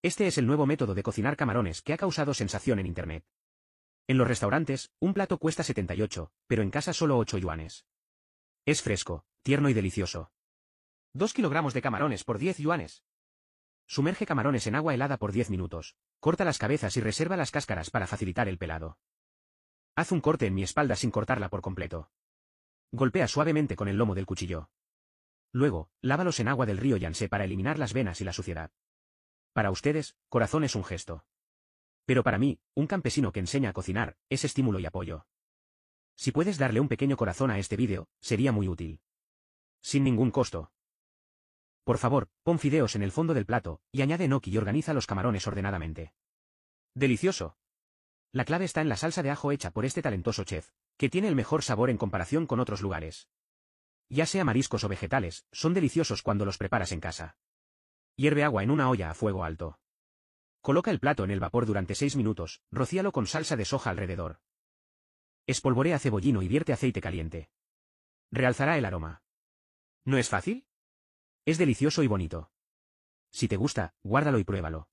Este es el nuevo método de cocinar camarones que ha causado sensación en Internet. En los restaurantes, un plato cuesta 78, pero en casa solo 8 yuanes. Es fresco, tierno y delicioso. 2 kilogramos de camarones por 10 yuanes. Sumerge camarones en agua helada por 10 minutos. Corta las cabezas y reserva las cáscaras para facilitar el pelado. Haz un corte en mi espalda sin cortarla por completo. Golpea suavemente con el lomo del cuchillo. Luego, lávalos en agua del río Yansé para eliminar las venas y la suciedad. Para ustedes, corazón es un gesto. Pero para mí, un campesino que enseña a cocinar, es estímulo y apoyo. Si puedes darle un pequeño corazón a este vídeo, sería muy útil. Sin ningún costo. Por favor, pon fideos en el fondo del plato, y añade Noki y organiza los camarones ordenadamente. ¡Delicioso! La clave está en la salsa de ajo hecha por este talentoso chef, que tiene el mejor sabor en comparación con otros lugares. Ya sea mariscos o vegetales, son deliciosos cuando los preparas en casa. Hierve agua en una olla a fuego alto. Coloca el plato en el vapor durante 6 minutos, rocíalo con salsa de soja alrededor. Espolvorea cebollino y vierte aceite caliente. Realzará el aroma. ¿No es fácil? Es delicioso y bonito. Si te gusta, guárdalo y pruébalo.